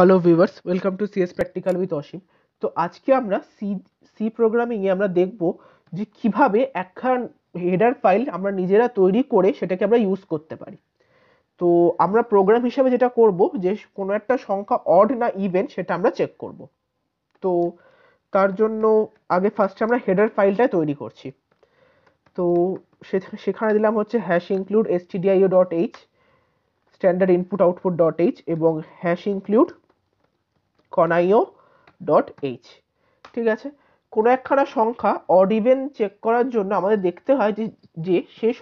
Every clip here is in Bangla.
Hello viewers welcome to CS practical with Asim তো আজকে আমরা সি সি প্রোগ্রামিংয়ে আমরা দেখব যে কিভাবে একখান হেডার ফাইল আমরা নিজেরা তৈরি করে সেটাকে আমরা ইউজ করতে পারি তো আমরা প্রোগ্রাম হিসাবে যেটা করব যে কোনো একটা সংখ্যা অড না ইভেন সেটা আমরা চেক করব তো তার জন্য আগে ফার্স্টে আমরা হেডার ফাইলটা তৈরি করছি তো সেখানে দিলাম হচ্ছে hash include stdio dot h standard input output dot h এবং hash include conio dot h ঠিক আছে কোনো একখানা সংখ্যা অড ইভেন চেক করার জন্য আমাদের দেখতে হয় যে যে সেই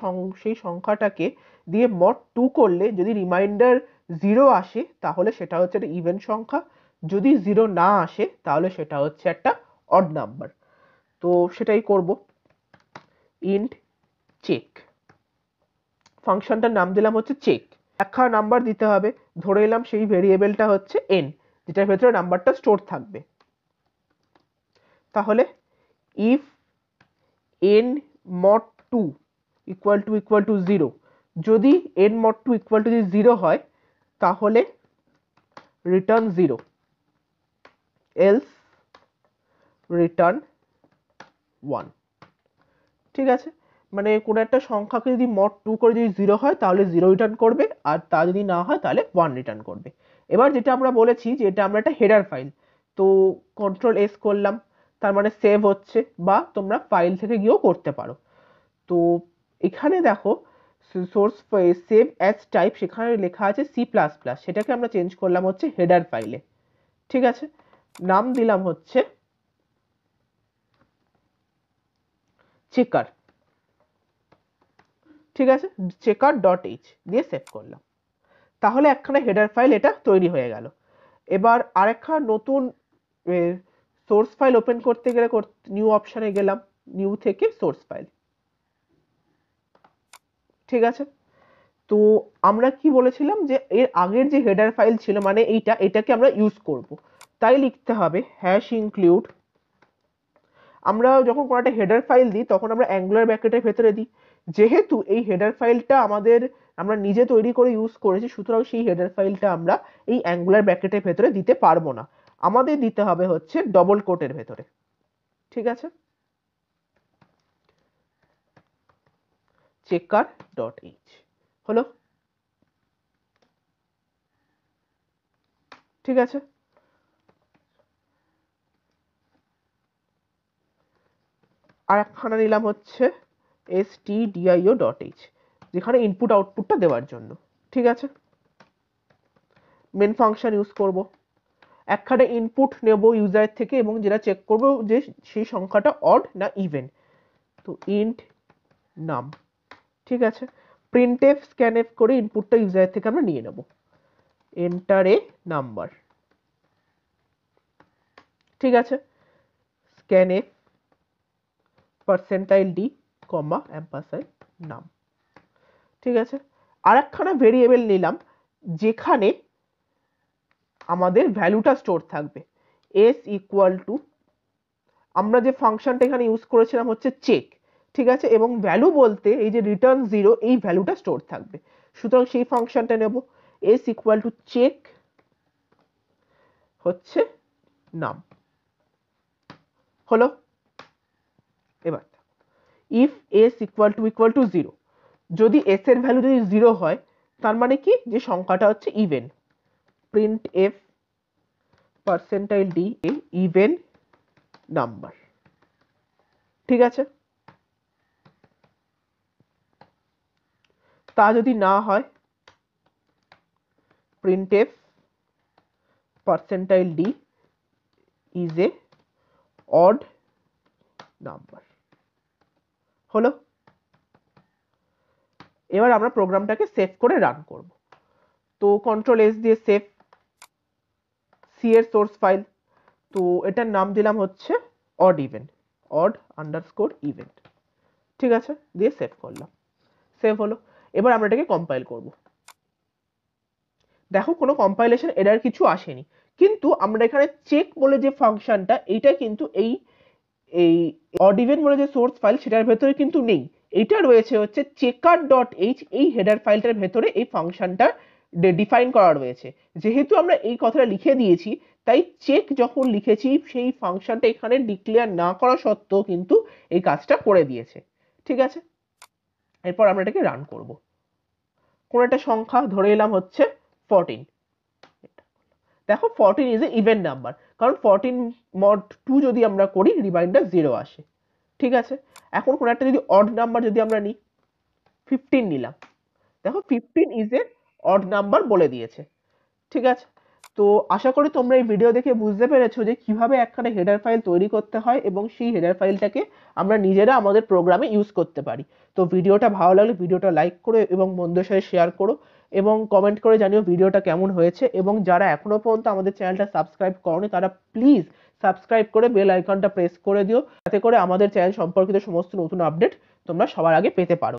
সেই সংখ্যাটাকে দিয়ে মড টু করলে যদি রিমাইন্ডার জিরো আসে তাহলে সেটা হচ্ছে একটা ইভেন সংখ্যা যদি জিরো না আসে তাহলে সেটা হচ্ছে একটা অড নাম্বার তো সেটাই করব ইন্ট চেক ফাংশনটার নাম দিলাম হচ্ছে চেক একখানা নাম্বার দিতে হবে ধরে নিলাম সেই ভেরিয়েবলটা হচ্ছে এন যেটার ভেতরে নাম্বারটা স্টোর থাকবে তাহলে if n mod two equal to equal to zero যদি n mod two equal to যদি জিরো হয় তাহলে return zero else return one ঠিক আছে মানে কোনো একটা সংখ্যাকে যদি মড টু করে যদি জিরো হয় তাহলে জিরো রিটার্ন করবে আর তা যদি না হয় তাহলে ওয়ান রিটার্ন করবে। এবার যেটা আমরা বলেছি যে এটা আমরা একটা হেডার ফাইল তো কন্ট্রোল এস করলাম তার মানে সেভ হচ্ছে বা তোমরা ফাইল থেকে গিয়েও করতে পারো। তো এখানে দেখো সোর্স সেভ অ্যাজ টাইপ সেখানে লেখা আছে প্লাস সেটাকে আমরা চেঞ্জ করলাম হচ্ছে হেডার ফাইলে ঠিক আছে নাম দিলাম হচ্ছে চেকার ঠিক আছে চেকার ডট এইচ দিয়ে সেভ করলাম তাহলে একখানা হেডার ফাইল এটা তৈরি হয়ে গেল এবার আরেকখানা নতুন সোর্স ফাইল ওপেন করতে গেলে নিউ অপশানে গেলাম নিউ থেকে সোর্স ফাইল ঠিক আছে তো আমরা কি বলেছিলাম যে এর আগের যে হেডার ফাইল ছিল মানে এইটা এটাকে আমরা ইউজ করব তাই লিখতে হবে হ্যাশ ইনক্লুড আমরা যখন কোনো একটা হেডার ফাইল দিই তখন আমরা অ্যাঙ্গুলার ব্যাকেটের ভেতরে দিই যেহেতু এই হেডার ফাইলটা আমাদের আমরা নিজে তৈরি করে ইউজ করেছি সুতরাং সেই হেডার ফাইলটা আমরা এই অ্যাঙ্গুলার ব্র্যাকেটের ভেতরে দিতে পারবো না আমাদের দিতে হবে হচ্ছে ডবল কোটের ভেতরে ঠিক আছে চেকার ডট এইচ হলো ঠিক আছে আর একখানা নিলাম হচ্ছে stdio dot h যেখানে ইনপুট আউটপুটটা দেওয়ার জন্য ঠিক আছে মেন ফাংশন ইউজ করব একখানে ইনপুট নেব ইউজারের থেকে এবং যেটা চেক করব যে সেই সংখ্যাটা অড না ইভেন তো ইন্ট নাম ঠিক আছে প্রিন্ট এফ স্ক্যান এফ করে ইনপুটটা ইউজারের থেকে আমরা নিয়ে নেব এন্টার এ নাম্বার ঠিক আছে scanf percentile d comma ampersand num ঠিক আছে আর একখানা ভেরিয়েবল নিলাম যেখানে আমাদের ভ্যালুটা স্টোর থাকবে এস ইকুয়াল টু আমরা যে ফাংশনটা এখানে ইউজ করেছিলাম হচ্ছে চেক ঠিক আছে এবং ভ্যালু বলতে এই যে রিটার্ন জিরো এই ভ্যালুটা স্টোর থাকবে সুতরাং সেই ফাংশনটা নেব এস ইকুয়াল টু চেক হচ্ছে নাম হলো এবার if S equal to equal to zero যদি এস এর ভ্যালু যদি জিরো হয় তার মানে কি যে সংখ্যাটা হচ্ছে even printf percentile d a even number ঠিক আছে তা যদি না হয় printf percentile d is a odd number হলো এবার আমরা প্রোগ্রামটাকে সেভ করে রান করব তো কন্ট্রোল এস দিয়ে সেভ সি এর সোর্স ফাইল তো এটার নাম দিলাম হচ্ছে odd event odd underscore event ঠিক আছে দিয়ে সেভ করলাম সেভ হলো এবার আমরা এটাকে কম্পাইল করব দেখো কোনো কম্পাইলেশন এরার কিছু আসেনি কিন্তু আমরা এখানে চেক বলে যে ফাংশনটা এইটা কিন্তু এই এই অডিভেন বলে যে সোর্স ফাইল সেটার ভেতরে কিন্তু নেই এটা রয়েছে হচ্ছে চেকার ডট এইচ এই হেডার ফাইলটার ভেতরে এই ফাংশনটা ডিফাইন করা রয়েছে যেহেতু আমরা এই কথাটা লিখে দিয়েছি তাই চেক যখন লিখেছি সেই ফাংশনটা এখানে ডিক্লেয়ার না করা সত্ত্বেও কিন্তু এই কাজটা করে দিয়েছে ঠিক আছে এরপর আমরা এটাকে রান করব কোন একটা সংখ্যা ধরে এলাম হচ্ছে ফোরটিন দেখো fourteen is a event number কারণ ফর্টিন মড টু যদি আমরা করি রিমাইন্ডার জিরো আসে ঠিক আছে এখন কোনো একটা যদি অড নাম্বার যদি আমরা নিই ফিফটিন নিলাম দেখো fifteen is a odd number বলে দিয়েছে ঠিক আছে তো আশা করি তোমরা এই ভিডিও দেখে বুঝতে পেরেছো যে কিভাবে একখানে হেডার ফাইল তৈরি করতে হয় এবং সেই হেডার ফাইলটাকে আমরা নিজেরা আমাদের প্রোগ্রামে ইউজ করতে পারি তো ভিডিওটা ভালো লাগলে ভিডিওটা লাইক করো এবং বন্ধুদের সাথে শেয়ার করো এবং কমেন্ট করে জানিও ভিডিওটা কেমন হয়েছে এবং যারা এখনও পর্যন্ত আমাদের চ্যানেলটা সাবস্ক্রাইব করনি তারা প্লিজ সাবস্ক্রাইব করে বেল আইকনটা প্রেস করে দিও যাতে করে আমাদের চ্যানেল সম্পর্কিত সমস্ত নতুন আপডেট তোমরা সবার আগে পেতে পারো